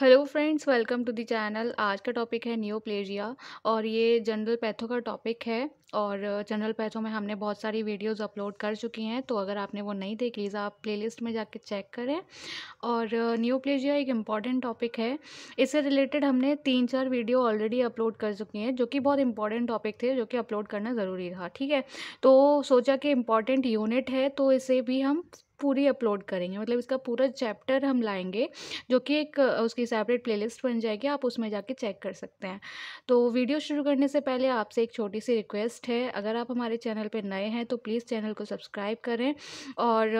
Hello friends welcome to the channel आज का topic है न्योप्लेजिया और ये जनरल पैथो का टॉपिक है और जनरल uh, पैथो में हमने बहुत सारी वीडियोस अपलोड कर चुकी हैं तो अगर आपने वो नहीं देख ली आप प्लेलिस्ट में जाके चेक करें और न्योप्लेजिया uh, एक इम्पॉर्टेंट टॉपिक है इससे रिलेटेड हमने तीन चार वीडियो ऑलरेडी अपलोड कर चुकी हैं जो कि बहुत इंपॉर्टेंट टॉपिक थे जो कि अपलोड करना ज़रूरी था ठीक है तो सोचा कि इम्पॉर्टेंट यूनिट है तो इसे भी हम पूरी अपलोड करेंगे मतलब इसका पूरा चैप्टर हम लाएंगे जो कि एक उसकी सेपरेट प्लेलिस्ट बन जाएगी आप उसमें जाके चेक कर सकते हैं तो वीडियो शुरू करने से पहले आपसे एक छोटी सी रिक्वेस्ट है अगर आप हमारे चैनल पर नए हैं तो प्लीज़ चैनल को सब्सक्राइब करें और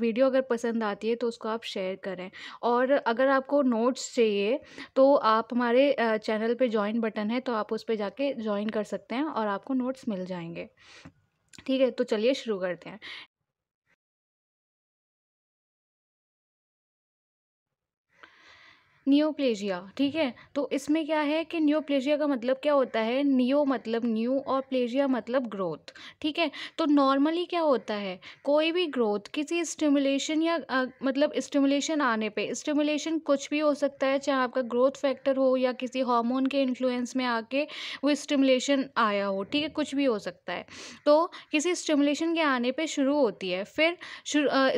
वीडियो अगर पसंद आती है तो उसको आप शेयर करें और अगर आपको नोट्स चाहिए तो आप हमारे चैनल पर ज्वाइन बटन है तो आप उस पर जाके ज्वाइन कर सकते हैं और आपको नोट्स मिल जाएंगे ठीक है तो चलिए शुरू करते हैं नियोप्लेजिया ठीक है तो इसमें क्या है कि नियोप्लेजिया का मतलब क्या होता है नियो मतलब न्यू और प्लेजिया मतलब ग्रोथ ठीक है तो नॉर्मली क्या होता है कोई भी ग्रोथ किसी स्टिमुलेशन या आ, मतलब स्टिमुलेशन आने पे स्टिमुलेशन कुछ भी हो सकता है चाहे आपका ग्रोथ फैक्टर हो या किसी हार्मोन के इन्फ्लुएंस में आके वो स्टिमुलेशन आया हो ठीक है कुछ भी हो सकता है तो किसी स्टिमुलेशन के आने पर शुरू होती है फिर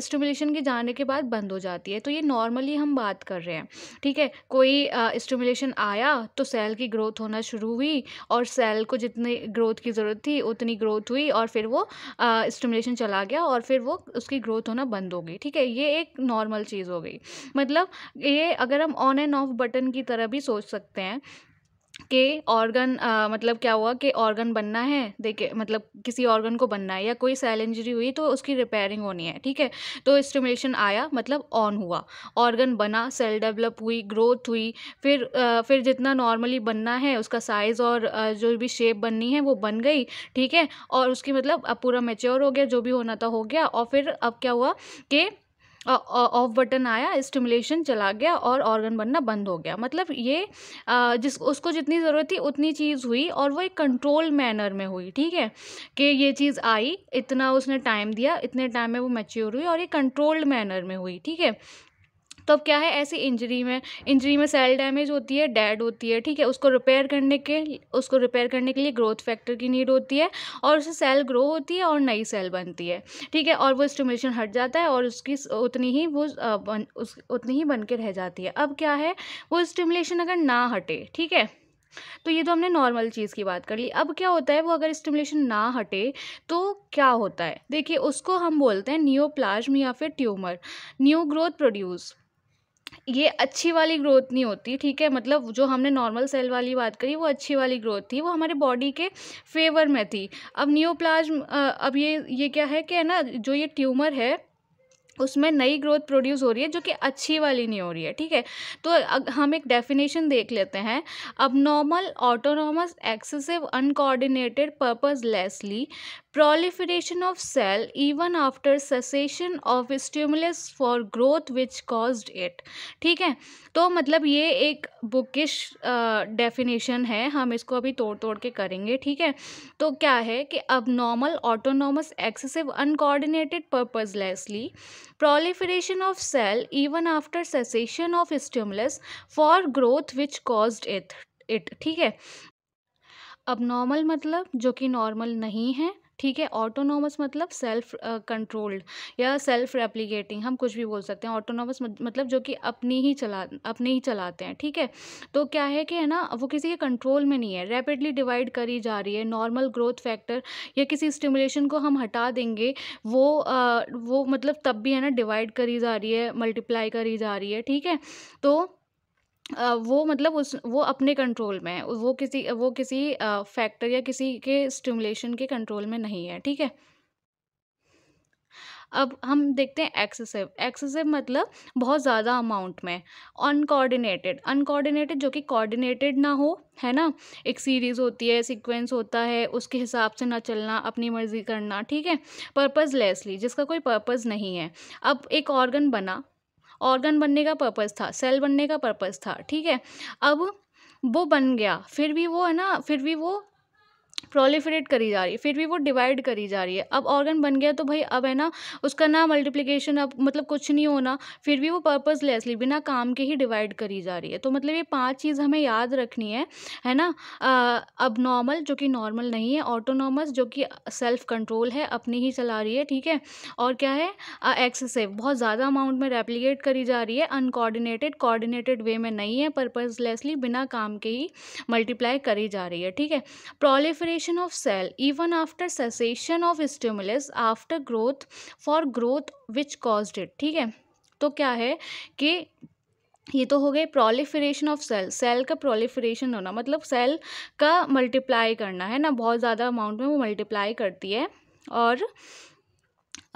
स्टिमुलेशन के जाने के बाद बंद हो जाती है तो ये नॉर्मली हम बात कर रहे हैं ठीक है है कोई स्टिमुलेशन आया तो सेल की ग्रोथ होना शुरू हुई और सेल को जितनी ग्रोथ की ज़रूरत थी उतनी ग्रोथ हुई और फिर वो स्टिमुलेशन चला गया और फिर वो उसकी ग्रोथ होना बंद हो गई ठीक है ये एक नॉर्मल चीज़ हो गई मतलब ये अगर हम ऑन एंड ऑफ बटन की तरह भी सोच सकते हैं के ऑर्गन मतलब क्या हुआ कि ऑर्गन बनना है देखे मतलब किसी ऑर्गन को बनना है या कोई सेल इंजरी हुई तो उसकी रिपेयरिंग होनी है ठीक है तो स्टिमुलेशन आया मतलब ऑन हुआ ऑर्गन बना सेल डेवलप हुई ग्रोथ हुई फिर आ, फिर जितना नॉर्मली बनना है उसका साइज़ और आ, जो भी शेप बननी है वो बन गई ठीक है और उसकी मतलब अब पूरा मेच्योर हो गया जो भी होना था हो गया और फिर अब क्या हुआ कि ऑफ बटन आया स्टिमुलेशन चला गया और ऑर्गन बनना बंद हो गया मतलब ये जिस उसको जितनी ज़रूरत थी उतनी चीज़ हुई और वो एक कंट्रोल मैनर में हुई ठीक है कि ये चीज़ आई इतना उसने टाइम दिया इतने टाइम में वो मैच्योर हुई और ये कंट्रोल्ड मैनर में हुई ठीक है तब तो क्या है ऐसी इंजरी में इंजरी में सेल डैमेज होती है डेड होती है ठीक है उसको रिपेयर करने के उसको रिपेयर करने के लिए ग्रोथ फैक्टर की नीड होती है और उससे सेल ग्रो होती है और नई सेल बनती है ठीक है और वो स्टोमेशन हट जाता है और उसकी उतनी ही वो उस उतनी ही बन के रह जाती है अब क्या है वो स्टिमुलेशन अगर ना हटे ठीक है तो ये तो हमने नॉर्मल चीज़ की बात कर ली अब क्या होता है वो अगर स्टिमुलेशन ना हटे तो क्या होता है देखिए उसको हम बोलते हैं न्यू या फिर ट्यूमर न्यू ग्रोथ प्रोड्यूस ये अच्छी वाली ग्रोथ नहीं होती ठीक है मतलब जो हमने नॉर्मल सेल वाली बात करी वो अच्छी वाली ग्रोथ थी वो हमारे बॉडी के फेवर में थी अब न्योप्लाज्म अब ये ये क्या है कि है ना जो ये ट्यूमर है उसमें नई ग्रोथ प्रोड्यूस हो रही है जो कि अच्छी वाली नहीं हो रही है ठीक है तो हम एक डेफिनेशन देख लेते हैं अब normal autonomous excessive uncoordinated purposelessly of cell even after after of of for growth which caused it ठीक है तो मतलब ये एक बुकिश डेफिनेशन है हम इसको अभी तोड़ तोड़ के करेंगे ठीक है तो क्या है कि अब normal autonomous excessive uncoordinated purposelessly proliferation of cell even after cessation of stimulus for growth which caused it it ठीक है अब नॉर्मल मतलब जो कि नॉर्मल नहीं है ठीक है ऑटोनॉमस मतलब सेल्फ कंट्रोल्ड या सेल्फ रेप्लीकेटिंग हम कुछ भी बोल सकते हैं ऑटोनॉमस मतलब जो कि अपनी ही चला अपने ही चलाते हैं ठीक है तो क्या है कि है ना वो किसी के कंट्रोल में नहीं है रैपिडली डिवाइड करी जा रही है नॉर्मल ग्रोथ फैक्टर या किसी स्टिमुलेशन को हम हटा देंगे वो आ, वो मतलब तब भी है ना डिवाइड करी जा रही है मल्टीप्लाई करी जा रही है ठीक है तो वो मतलब उस वो अपने कंट्रोल में है वो किसी वो किसी फैक्टर या किसी के स्टिमुलेशन के कंट्रोल में नहीं है ठीक है अब हम देखते हैं एक्सेसिव एक्सेसिव मतलब बहुत ज़्यादा अमाउंट में अनकोऑर्डिनेटेड अनकोऑर्डिनेटेड जो कि कोऑर्डिनेटेड ना हो है ना एक सीरीज़ होती है सीक्वेंस होता है उसके हिसाब से ना चलना अपनी मर्ज़ी करना ठीक है पर्पज़ लेसली जिसका कोई पर्पज़ नहीं है अब एक ऑर्गन बना ऑर्गन बनने का पर्पज़ था सेल बनने का पर्पज़ था ठीक है अब वो बन गया फिर भी वो है ना फिर भी वो प्रोलिफरेट करी जा रही है फिर भी वो डिवाइड करी जा रही है अब ऑर्गन बन गया तो भाई अब है ना उसका ना मल्टीप्लिकेशन अब मतलब कुछ नहीं होना फिर भी वो पर्पज़लेसली बिना काम के ही डिवाइड करी जा रही है तो मतलब ये पांच चीज़ हमें याद रखनी है है ना अब नॉर्मल जो कि नॉर्मल नहीं है ऑटोनॉमस जो कि सेल्फ कंट्रोल है अपनी ही चला रही है ठीक है और क्या है एक्सेसिव बहुत ज़्यादा अमाउंट में रेप्लीकेट करी जा रही है अनकोऑर्डिनेटेड कोऑर्डिनेटेड वे में नहीं है पर्पज़लेसली बिना काम के ही मल्टीप्लाई करी जा रही है ठीक है proliferate proliferation of cell even after cessation of stimulus after growth for growth which caused it ठीक है तो क्या है कि ये तो हो गए प्रोलिफरेशन ऑफ सेल सेल का प्रोलिफरेशन होना मतलब सेल का मल्टीप्लाई करना है ना बहुत ज़्यादा अमाउंट में वो मल्टीप्लाई करती है और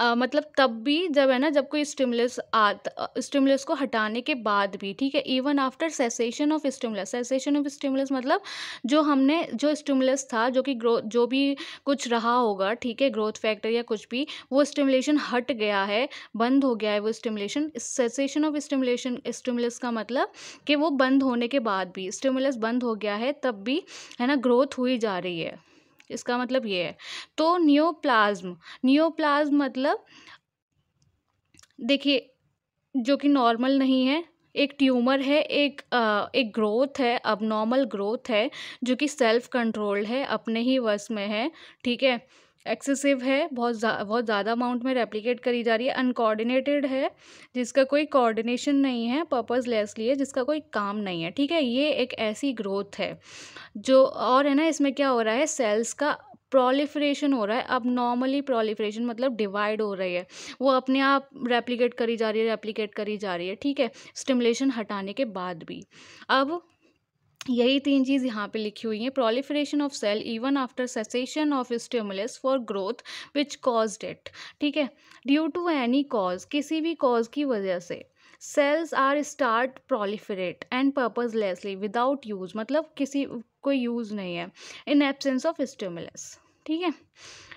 मतलब तब भी जब है ना जब कोई स्टिमुलस आ स्टिमुलस को हटाने के बाद भी ठीक है even after cessation of stimulus cessation of stimulus मतलब जो हमने जो स्टिमुलस था जो कि ग्रोथ जो भी कुछ रहा होगा ठीक है ग्रोथ फैक्टर या कुछ भी वो स्टिमुलेशन हट गया है बंद हो गया है वो stimulation cessation of stimulation stimulus का मतलब कि वो बंद होने के बाद भी स्टिमुलस बंद हो गया है तब भी है ना ग्रोथ हुई जा रही है इसका मतलब ये है तो न्योप्लाज्म न्योप्लाज्म मतलब देखिए जो कि नॉर्मल नहीं है एक ट्यूमर है एक आ, एक ग्रोथ है अब नॉर्मल ग्रोथ है जो कि सेल्फ कंट्रोल्ड है अपने ही वश में है ठीक है एक्सेसिव है बहुत जा, बहुत ज़्यादा अमाउंट में रेप्लिकेट करी जा रही है अनकोऑर्डिनेटेड है जिसका कोई कोऑर्डिनेशन नहीं है पर्पज़ लेसली है जिसका कोई काम नहीं है ठीक है ये एक ऐसी ग्रोथ है जो और है ना इसमें क्या हो रहा है सेल्स का प्रोलिफ्रेशन हो रहा है अब नॉर्मली प्रोलिफ्रेशन मतलब डिवाइड हो रही है वो अपने आप रेप्लीकेट करी जा रही है रेप्लीकेट करी जा रही है ठीक है स्टिमुलेशन हटाने के बाद भी अब यही तीन चीज़ यहाँ पे लिखी हुई है proliferation of cell even after cessation of stimulus for growth which cause it ठीक है ड्यू टू एनी कॉज किसी भी कॉज की वजह से cells are start proliferate and purposelessly without use मतलब किसी कोई यूज़ नहीं है इन एबसेंस ऑफ स्टिमुलस ठीक है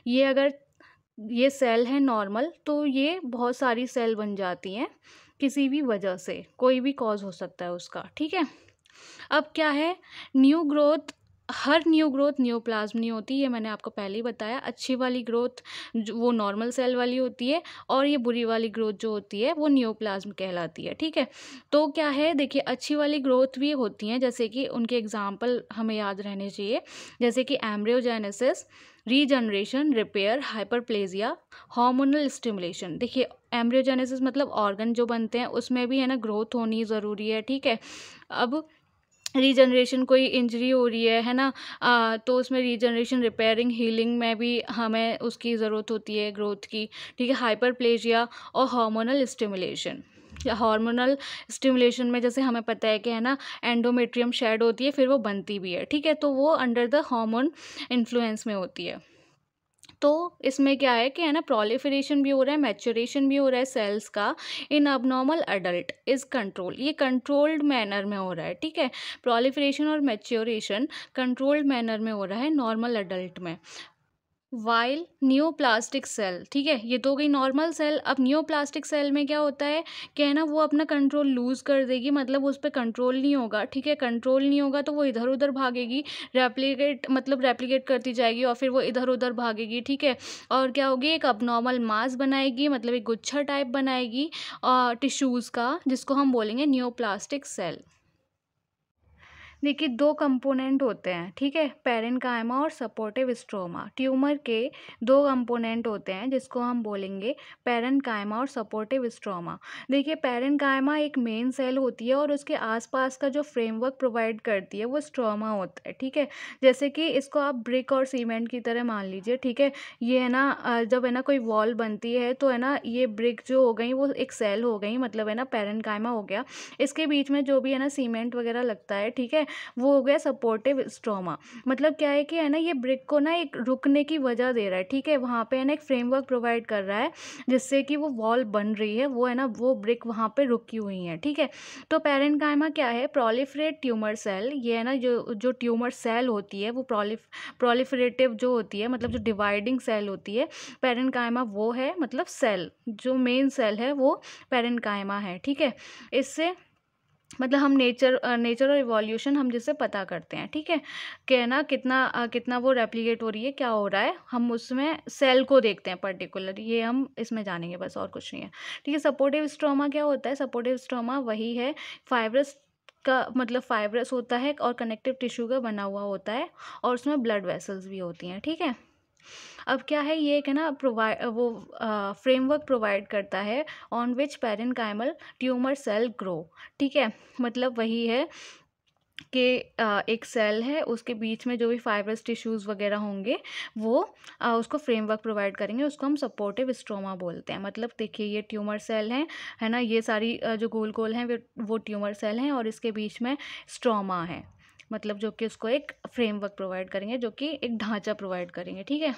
ये अगर ये सेल है नॉर्मल तो ये बहुत सारी सेल बन जाती हैं किसी भी वजह से कोई भी कॉज हो सकता है उसका ठीक है अब क्या है न्यू ग्रोथ हर न्यू ग्रोथ न्योप्लाज्म नहीं होती ये मैंने आपको पहले ही बताया अच्छी वाली ग्रोथ वो नॉर्मल सेल वाली होती है और ये बुरी वाली ग्रोथ जो होती है वो न्योप्लाज्म कहलाती है ठीक है तो क्या है देखिए अच्छी वाली ग्रोथ भी होती हैं जैसे कि उनके एग्जाम्पल हमें याद रहने चाहिए जैसे कि embryogenesis regeneration repair hyperplasia hormonal stimulation देखिए एम्ब्रियोजेनेसिस मतलब ऑर्गन जो बनते हैं उसमें भी है ना ग्रोथ होनी ज़रूरी है ठीक है अब रीजनरेशन कोई इंजरी हो रही है है ना तो उसमें रीजनरेशन रिपेयरिंग हीलिंग में भी हमें उसकी ज़रूरत होती है ग्रोथ की ठीक है प्लेजिया और हार्मोनल स्टिमुलेशन हार्मोनल स्टिमुलेशन में जैसे हमें पता है कि है ना एंडोमेट्रियम शेड होती है फिर वो बनती भी है ठीक है तो वो अंडर द हार्मोन इन्फ्लुएंस में होती है तो इसमें क्या है कि है ना प्रोलिफरेशन भी हो रहा है मैचोरेशन भी हो रहा है सेल्स का in abnormal adult is control ये कंट्रोल्ड मैनर में हो रहा है ठीक है प्रोलिफरेशन और मैच्योरेशन कंट्रोल्ड मैनर में हो रहा है नॉर्मल अडल्ट में वाइल प्लास्टिक सेल ठीक है ये तो हो गई नॉर्मल सेल अब प्लास्टिक सेल में क्या होता है कि है ना वो अपना कंट्रोल लूज़ कर देगी मतलब उस पर कंट्रोल नहीं होगा ठीक है कंट्रोल नहीं होगा तो वो इधर उधर भागेगी रेप्लीकेट मतलब रेप्लीकेट करती जाएगी और फिर वो इधर उधर भागेगी ठीक है और क्या होगी एक अब नॉर्मल मास बनाएगी मतलब एक गुच्छा टाइप बनाएगी टिश्यूज़ का जिसको हम बोलेंगे प्लास्टिक सेल देखिए दो कंपोनेंट होते हैं ठीक है कायमा और सपोर्टिव स्ट्रोमा ट्यूमर के दो कंपोनेंट होते हैं जिसको हम बोलेंगे कायमा और सपोर्टिव स्ट्रोमा देखिए कायमा एक मेन सेल होती है और उसके आसपास का जो फ्रेमवर्क प्रोवाइड करती है वो स्ट्रोमा होता है ठीक है जैसे कि इसको आप ब्रिक और सीमेंट की तरह मान लीजिए ठीक है ये है ना जब है ना कोई वॉल बनती है तो है ना ये ब्रिक जो हो गई वो एक सेल हो गई मतलब है ना कायमा हो गया इसके बीच में जो भी है ना सीमेंट वगैरह लगता है ठीक है वो हो गया सपोर्टिव स्ट्रोमा मतलब क्या है कि है ना ये ब्रिक को ना एक रुकने की वजह दे रहा है ठीक है वहाँ पे है ना एक फ्रेमवर्क प्रोवाइड कर रहा है जिससे कि वो वॉल बन रही है वो है ना वो ब्रिक वहाँ पे रुकी हुई है ठीक है तो पेरेंट कायमा क्या है प्रोलिफ्रेट ट्यूमर सेल ये है ना जो जो ट्यूमर सेल होती है वो प्रोलिफ जो होती है मतलब जो डिवाइडिंग सेल होती है पेरेंट वो है मतलब सेल जो मेन सेल है वो पेरेंट है ठीक है इससे मतलब हम नेचर नेचर और इवोल्यूशन हम जिससे पता करते हैं ठीक है कि ना कितना कितना वो रेप्लीकेट हो रही है क्या हो रहा है हम उसमें सेल को देखते हैं पर्टिकुलर ये हम इसमें जानेंगे बस और कुछ नहीं है ठीक है सपोर्टिव स्ट्रोमा क्या होता है सपोर्टिव स्ट्रोमा वही है फाइब्रस का मतलब फाइब्रस होता है और कनेक्टिव टिश्यू का बना हुआ होता है और उसमें ब्लड वेसल्स भी होती हैं ठीक है अब क्या है ये एक है ना प्रोवाइड वो फ्रेमवर्क प्रोवाइड करता है on which parenchymal tumour cell grow ठीक है मतलब वही है कि एक सेल है उसके बीच में जो भी फाइब्रस टिश्यूज़ वगैरह होंगे वो उसको फ्रेमवर्क प्रोवाइड करेंगे उसको हम सपोर्टिव स्ट्रोमा बोलते हैं मतलब देखिए ये ट्यूमर सेल हैं है ना ये सारी जो गोल गोल हैं वो ट्यूमर सेल हैं और इसके बीच में स्ट्रोमा है मतलब जो कि उसको एक फ्रेमवर्क प्रोवाइड करेंगे जो कि एक ढांचा प्रोवाइड करेंगे ठीक है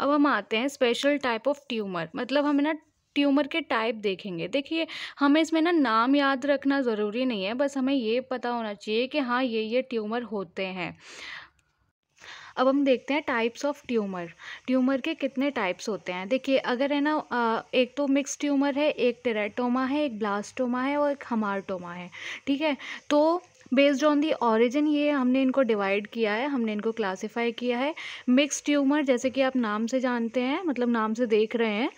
अब हम आते हैं स्पेशल टाइप ऑफ ट्यूमर मतलब हमें ना ट्यूमर के टाइप देखेंगे देखिए हमें इसमें ना नाम याद रखना ज़रूरी नहीं है बस हमें ये पता होना चाहिए कि हाँ ये ये ट्यूमर होते हैं अब हम देखते हैं टाइप्स ऑफ ट्यूमर ट्यूमर के कितने टाइप्स होते हैं देखिए अगर है ना एक तो मिक्स ट्यूमर है एक टेराटोमा है एक ब्लास्टोमा है और एक हमारटोमा है ठीक है तो बेस्ड ऑन दी ऑरिजिन ये हमने इनको डिवाइड किया है हमने इनको क्लासीफाई किया है मिक्स ट्यूमर जैसे कि आप नाम से जानते हैं मतलब नाम से देख रहे हैं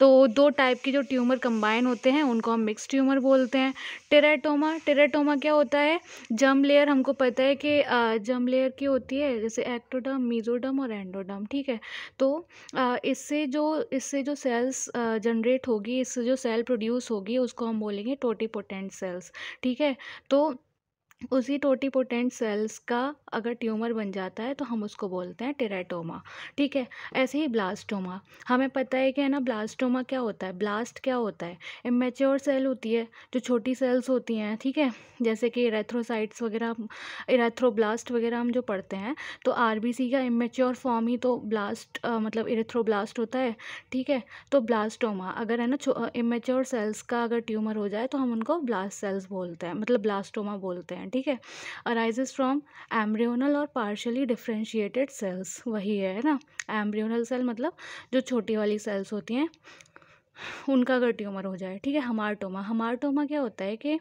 तो दो टाइप के जो ट्यूमर कंबाइन होते हैं उनको हम मिक्स ट्यूमर बोलते हैं टेराटोमा टेराटोमा क्या होता है जम लेयर हमको पता है कि जम लेयर की होती है जैसे एक्टोडम मीजोडम और एंडोडम ठीक है तो इससे जो इससे जो सेल्स जनरेट होगी इससे जो सेल प्रोड्यूस होगी उसको हम बोलेंगे पोटेंट सेल्स ठीक है तो उसी टोटीपोटेंट सेल्स का अगर ट्यूमर बन जाता है तो हम उसको बोलते हैं टेराटोमा ठीक है ऐसे ही ब्लास्टोमा हमें पता है कि है ना ब्लास्टोमा क्या होता है ब्लास्ट क्या होता है इमेच्योर सेल होती है जो छोटी सेल्स होती हैं ठीक है थीके? जैसे कि इरेथ्रोसाइट्स वगैरह इरेथ्रोब्लास्ट वगैरह हम जो पढ़ते हैं तो आर का इमेच्योर फॉर्म ही तो ब्लास्ट आ, मतलब इरेथ्रोब्लास्ट होता है ठीक है तो ब्लास्टोमा अगर है ना इमेच्योर सेल्स का अगर ट्यूमर हो जाए तो हम उनको ब्लास्ट सेल्स बोलते हैं मतलब ब्लास्टोमा बोलते हैं ठीक है अराइजेस फ्रॉम एम्ब्रियोनल और पार्शली डिफ्रेंशिएटेड सेल्स वही है ना एम्ब्रियोनल सेल मतलब जो छोटी वाली सेल्स होती हैं उनका अगर ट्यूमर हो जाए ठीक है हमारटोमा हमारटोमा क्या होता है कि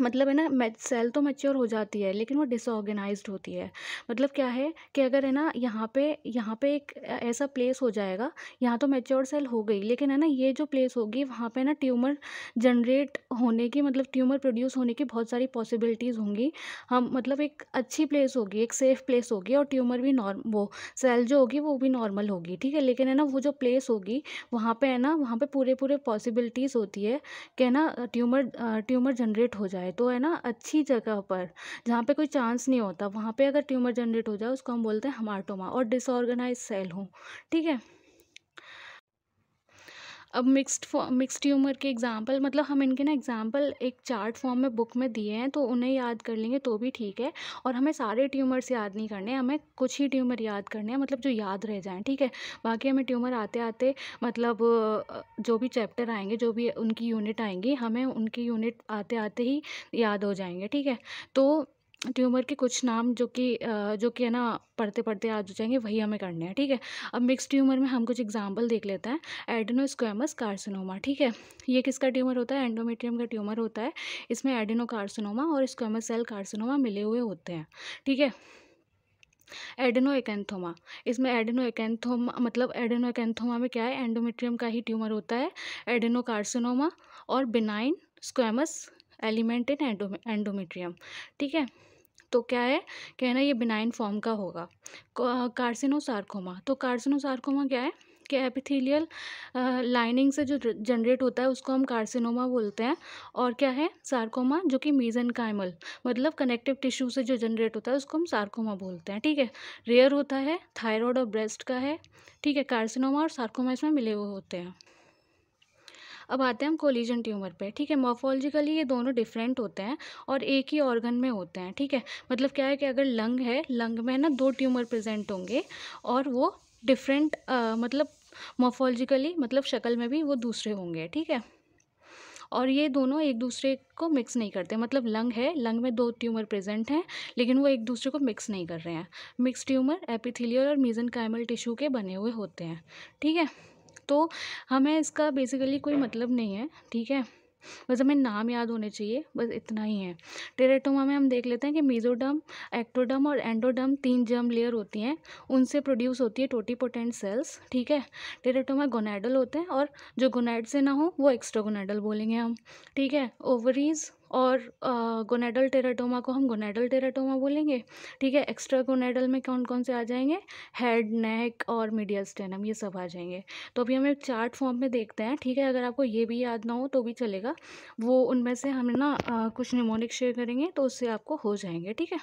मतलब है ना मैच सेल तो मैच्योर हो जाती है लेकिन वो डिसऑर्गेनाइज होती है मतलब क्या है कि अगर है ना यहाँ पे यहाँ पे एक ऐसा प्लेस हो जाएगा यहाँ तो मैच्योर सेल हो गई लेकिन है ना ये जो प्लेस होगी वहाँ पे ना ट्यूमर जनरेट होने की मतलब ट्यूमर प्रोड्यूस होने की बहुत सारी पॉसिबिलिटीज़ होंगी हम मतलब एक अच्छी प्लेस होगी एक सेफ़ प्लेस होगी और ट्यूमर भी नॉर्म वो सेल जो होगी वो भी नॉर्मल होगी ठीक है लेकिन है ना वो जो प्लेस होगी वहाँ पर है ना वहाँ पर पूरे पूरे पॉसिबिलिटीज़ होती है कि है ना ट्यूमर ट्यूमर जनरेट हो जाए जाए तो है ना अच्छी जगह पर जहाँ पे कोई चांस नहीं होता वहाँ पे अगर ट्यूमर जनरेट हो जाए उसको हम बोलते हैं हमारटोमा और डिसऑर्गेनाइज सेल हो ठीक है अब मिक्स्ड मिक्स ह्यूमर के एग्ज़ाम्पल मतलब हम इनके ना एग्ज़ाम्पल एक चार्ट फॉर्म में बुक में दिए हैं तो उन्हें याद कर लेंगे तो भी ठीक है और हमें सारे ट्यूमर्स याद नहीं करने हमें कुछ ही ट्यूमर याद करने हैं मतलब जो याद रह जाएँ ठीक है बाकी हमें ट्यूमर आते आते मतलब जो भी चैप्टर आएंगे जो भी उनकी यूनिट आएंगी हमें उनकी यूनिट आते आते ही याद हो जाएंगे ठीक है तो ट्यूमर के कुछ नाम जो कि जो कि है ना पढ़ते पढ़ते आज हो जाएंगे वही हमें करने हैं ठीक है अब मिक्स ट्यूमर में हम कुछ एग्जाम्पल देख लेते हैं एडिनोस्क्वेमस कार्सिनोमा ठीक है ये किसका ट्यूमर होता है एंडोमेट्रियम का ट्यूमर होता है इसमें एडिनो कार्सिनोमा और स्क्वेमस सेल कार्सिनोमा मिले हुए होते हैं ठीक है एडेनो एकेंथोमा इसमें एडेनो एकेंथोमा मतलब एडेनो एकेंथोमा में क्या है एंडोमेट्रियम का ही ट्यूमर होता है एडेनो कार्सिनोमा और benign squamous element in endometrium ठीक है तो क्या है कहना ये बिनाइन फॉर्म का होगा कार्सिनोसार्कोमा तो कार्सिनोसार्कोमा क्या है कि एपिथेलियल लाइनिंग से जो जनरेट होता है उसको हम कार्सिनोमा बोलते हैं और क्या है सार्कोमा जो कि मीजन कायमल मतलब कनेक्टिव टिश्यू से जो जनरेट होता है उसको हम सार्कोमा बोलते हैं ठीक है रेयर होता है थायराइड और ब्रेस्ट का है ठीक है कार्सिनोमा और सार्कोमा इसमें मिले हुए होते हैं अब आते हैं हम कोलिजन ट्यूमर पे ठीक है मोफोलॉजिकली ये दोनों डिफरेंट होते हैं और एक ही ऑर्गन में होते हैं ठीक है मतलब क्या है कि अगर लंग है लंग में ना दो ट्यूमर प्रेजेंट होंगे और वो डिफरेंट मतलब मोफोलॉजिकली मतलब शक्ल में भी वो दूसरे होंगे ठीक है और ये दोनों एक दूसरे को मिक्स नहीं करते मतलब लंग है लंग में दो ट्यूमर प्रेजेंट हैं लेकिन वो एक दूसरे को मिक्स नहीं कर रहे हैं मिक्स ट्यूमर एपिथेलियल और मीजन कैमल टिश्यू के बने हुए होते हैं ठीक है तो हमें इसका बेसिकली कोई मतलब नहीं है ठीक है बस हमें नाम याद होने चाहिए बस इतना ही है टेरेटोमा में हम देख लेते हैं कि मीजोडम एक्टोडम और एंडोडम तीन जर्म लेयर होती हैं उनसे प्रोड्यूस होती है टोटीपोटेंट सेल्स ठीक है टेरेटोमा गोनाइडल होते हैं और जो गोनाइड से ना हो वो एक्स्ट्रा गोनाइडल बोलेंगे हम ठीक है ओवरीज और गोनेडल टेराटोमा को हम गोनेडल टेराटोमा बोलेंगे ठीक है एक्स्ट्रा गोनेडल में कौन कौन से आ जाएंगे हेड नेक और मीडियल स्टेनम ये सब आ जाएंगे तो अभी हम एक चार्ट फॉर्म में देखते हैं ठीक है अगर आपको ये भी याद ना हो तो भी चलेगा वो उनमें से हम ना कुछ निमोनिक शेयर करेंगे तो उससे आपको हो जाएंगे ठीक है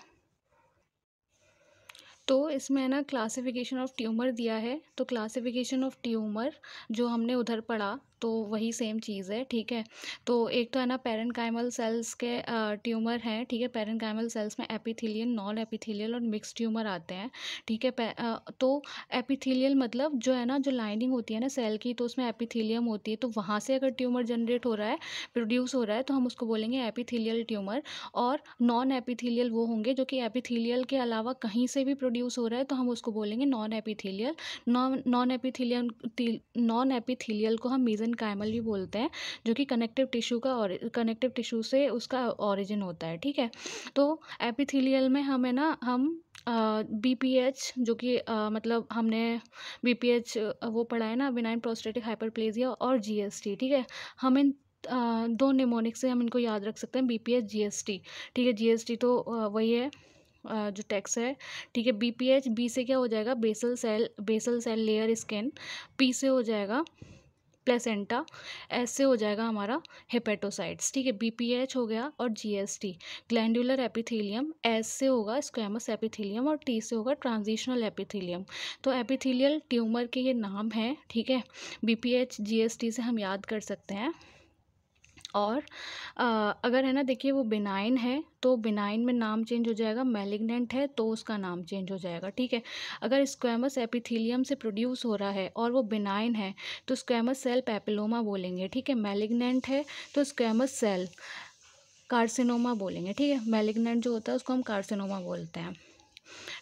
तो इसमें ना क्लासिफिकेशन ऑफ ट्यूमर दिया है तो क्लासिफिकेशन ऑफ ट्यूमर जो हमने उधर पढ़ा तो वही सेम चीज़ है ठीक है तो एक तो है ना पेरेंकाइमल सेल्स के ट्यूमर हैं ठीक है पेरेंकाइमल सेल्स में एपीथीलियन नॉन एपीथीलियल और मिक्स ट्यूमर आते हैं ठीक है तो एपीथीलियल मतलब जो है ना जो लाइनिंग होती है ना सेल की तो उसमें एपीथीलियम होती है तो वहाँ से अगर ट्यूमर जनरेट हो रहा है प्रोड्यूस हो रहा है तो हम उसको बोलेंगे एपीथीलियल ट्यूमर और नॉन एपीथीलियल वो होंगे जो कि एपीथीलियल के अलावा कहीं से भी प्रोड्यूस हो रहा है तो हम उसको बोलेंगे non epithelial non epithelium non epithelial को हम मीजन एलन कायमल भी बोलते हैं जो कि कनेक्टिव टिश्यू का और कनेक्टिव टिश्यू से उसका ऑरिजिन होता है ठीक है तो एपिथीलियल में हमें ना हम बी पी एच जो कि मतलब हमने बी पी एच वो पढ़ा है ना बिनाइन प्रोस्टेटिक हाइपरप्लेजिया और जी एस टी ठीक है हम इन दो निमोनिक से हम इनको याद रख सकते हैं B P H G S T ठीक है जी एस टी तो वही है जो टैक्स है ठीक है बी पी एच बी से क्या हो जाएगा basal cell basal cell layer skin P से हो जाएगा प्लेसेंटा ऐसे हो जाएगा हमारा हेपेटोसाइट्स ठीक है बीपीएच हो गया और जीएसटी ग्लैंडुलर एपिथेलियम एस से होगा स्क्वेमस एपिथेलियम और टी से होगा ट्रांजिशनल एपिथेलियम तो एपिथेलियल ट्यूमर के ये नाम हैं ठीक है बीपीएच जीएसटी से हम याद कर सकते हैं और आ, अगर है ना देखिए वो बिनाइन है तो बिनाइन में नाम चेंज हो जाएगा मेलिग्नेंट है तो उसका नाम चेंज हो जाएगा ठीक है अगर स्क्वेमस एपिथीलियम से प्रोड्यूस हो रहा है और वो बिनाइन है तो स्क्वेमस सेल पैपिलोमा बोलेंगे ठीक है मेलिग्नेंट है तो स्क्वेमस सेल कार्सिनोमा बोलेंगे ठीक है मेलिग्नेंट जो होता है उसको हम कार्सिनोमा बोलते हैं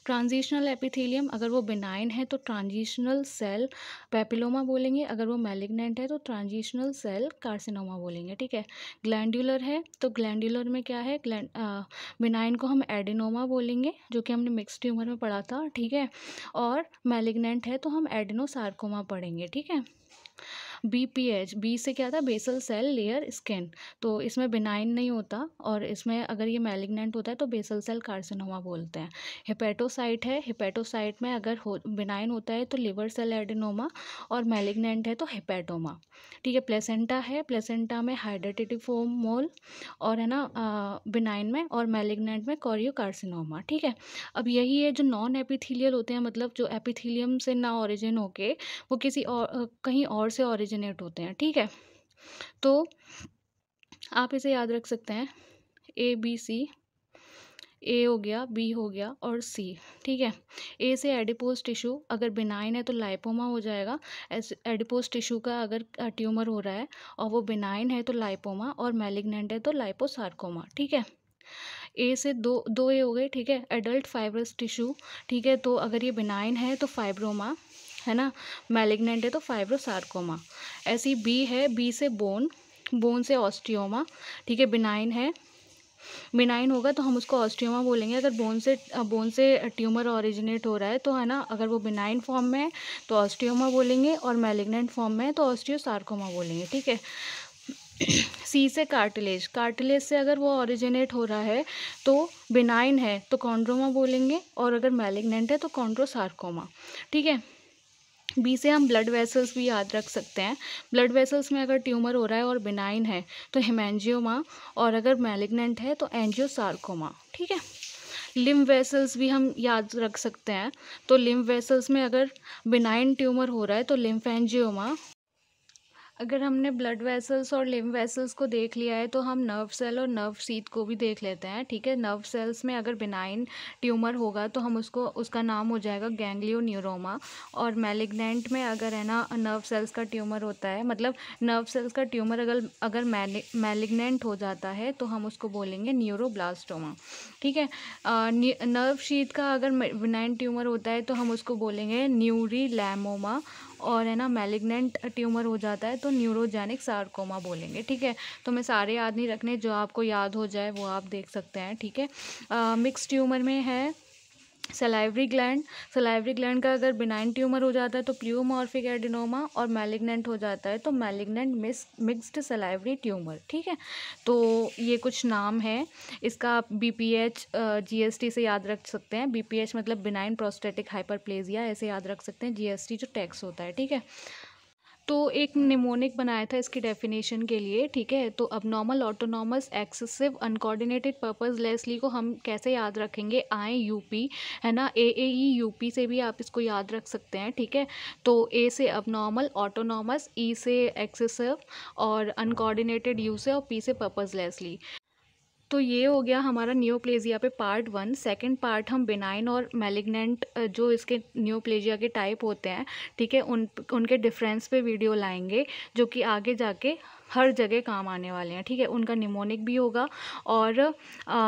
ट्रांजिशनल एपिथेलियम अगर वो बिनाइन है तो ट्रांजिशनल सेल पेपिलोमा बोलेंगे अगर वो मेलिग्नेंट है तो ट्रांजिशनल सेल कार्सिनोमा बोलेंगे ठीक है ग्लैंडुलर है तो ग्लैंडुलर में क्या है बिनाइन को हम एडिनोमा बोलेंगे जो कि हमने मिक्स ट्यूमर में पढ़ा था ठीक है और मेलिग्नेंट है तो हम एडिनोसार्कोमा पढ़ेंगे ठीक है बी पी एच बी से क्या था बेसल सेल लेयर स्किन तो इसमें बिनाइन नहीं होता और इसमें अगर ये मेलिग्नेंट होता है तो बेसल सेल कार्सिनोमा बोलते हैं हिपेटोसाइट है हिपेटोसाइट में अगर हो बिनाइन होता है तो लिवर सेल एडिनोमा और मेलिग्नेंट है तो हिपेटोमा ठीक है प्लेसेंटा है प्लेसेंटा में हाइड्रेटिटिफोम मोल और है ना बिनाइन में और मेलिग्नेंट में कॉरियोकार्सिनोमा ठीक है अब यही है जो नॉन एपिथीलियल होते हैं मतलब जो एपिथीलियम से ना ओरिजिन होके वो किसी और कहीं और से ओरिजिन ओरिजिनेट होते हैं ठीक है तो आप इसे याद रख सकते हैं ए बी सी ए हो गया बी हो गया और सी ठीक है ए से एडिपोज टिश्यू अगर बिनाइन है तो लाइपोमा हो जाएगा एडिपोज टिश्यू का अगर ट्यूमर हो रहा है और वो बिनाइन है तो लाइपोमा और मेलिग्नेंट है तो लाइपोसार्कोमा ठीक है ए से दो दो ए हो गए ठीक है एडल्ट फाइब्रस टिश्यू ठीक है तो अगर ये बिनाइन है तो फाइब्रोमा है ना मैलिग्नेंट है तो फाइब्रोसारकोमा ऐसी बी है बी से बोन बोन से ऑस्टियोमा ठीक है बिनाइन है बिनाइन होगा तो हम उसको ऑस्टियोमा बोलेंगे अगर बोन से बोन से ट्यूमर ओरिजिनेट हो रहा है तो है ना अगर वो बिनाइन फॉर्म में है तो ऑस्टियोमा बोलेंगे और मैलिग्नेंट फॉर्म में है तो ऑस्टियोसार्कोमा बोलेंगे ठीक है सी से कार्टिलेज कार्टिलेज से अगर वो ओरिजिनेट हो रहा है तो बिनाइन है तो कॉन्ड्रोमा बोलेंगे और अगर मैलिग्नेंट है तो कॉन्ड्रोसार्कोमा ठीक है बी से हम ब्लड वेसल्स भी याद रख सकते हैं ब्लड वेसल्स में अगर ट्यूमर हो रहा है और बिनाइन है तो हिमेंजियोमा और अगर मेलिग्नेंट है तो एंजियोसार्कोमा ठीक है लिम वेसल्स भी हम याद रख सकते हैं तो लिम वेसल्स में अगर बिनाइन ट्यूमर हो रहा है तो लिम्फेंजियोमा अगर हमने ब्लड वेसल्स और लिम वेसल्स को देख लिया है तो हम नर्व सेल और नर्व सीथ को भी देख लेते हैं ठीक है नर्व सेल्स में अगर बिनाइन ट्यूमर होगा तो हम उसको उसका नाम हो जाएगा गैंग्लियो न्यूरोमा और मेलिग्नेंट में अगर है ना नर्व सेल्स का ट्यूमर होता है मतलब नर्व सेल्स का ट्यूमर अगर अगर मेलिग्नेंट हो जाता है तो हम उसको बोलेंगे न्यूरोब्लास्टोमा ठीक है नर्व शीत का अगर बिनाइन ट्यूमर होता है तो हम उसको बोलेंगे न्यूरी लैमोमा और है ना मेलिग्नेंट ट्यूमर हो जाता है तो न्यूरोजेनिक सार्कोमा बोलेंगे ठीक है तो मैं सारे याद नहीं रखने जो आपको याद हो जाए वो आप देख सकते हैं ठीक है मिक्स ट्यूमर में है सलाइवरी ग्लैंड सलाइवरी ग्लैंड का अगर बिनाइन ट्यूमर हो जाता है तो प्ल्यूमॉर्फिक एडिनोमा और मैलिग्नेंट हो जाता है तो malignant miss mixed salivary tumour ठीक है तो ये कुछ नाम है इसका आप B P H G S T से याद रख सकते हैं बी पी एच मतलब बिनाइन प्रोस्टेटिक हाइपरप्लेजिया ऐसे याद रख सकते हैं जी एस टी जो टैक्स होता है ठीक है तो एक निमोनिक बनाया था इसकी डेफिनेशन के लिए ठीक है तो अब normal autonomous excessive uncoordinated purposelessly को हम कैसे याद रखेंगे आए यूपी है ना ए ए ई यूपी से भी आप इसको याद रख सकते हैं ठीक है तो ए से अब नॉर्मल ऑटोनॉमस ई से एक्सेसिव और अनकोऑर्डिनेटेड यू से और पी से पर्पस लेसली तो ये हो गया हमारा न्योप्लेजिया पे पार्ट वन सेकंड पार्ट हम बेनाइन और मेलिग्नेंट जो इसके न्योप्लेजिया के टाइप होते हैं ठीक है उन उनके डिफरेंस पे वीडियो लाएंगे जो कि आगे जाके हर जगह काम आने वाले हैं ठीक है उनका निमोनिक भी होगा और आ,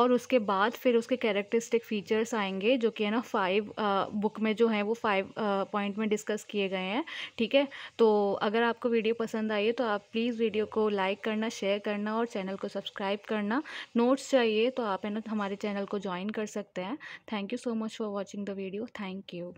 और उसके बाद फिर उसके कैरेक्टरिस्टिक फ़ीचर्स आएंगे जो कि है ना फाइव बुक में जो है वो फाइव पॉइंट में डिस्कस किए गए हैं ठीक है तो अगर आपको वीडियो पसंद आई है तो आप प्लीज़ वीडियो को लाइक करना शेयर करना और चैनल को सब्सक्राइब करना नोट्स चाहिए तो आप है ना हमारे चैनल को ज्वाइन कर सकते हैं thank you so much for watching the video thank you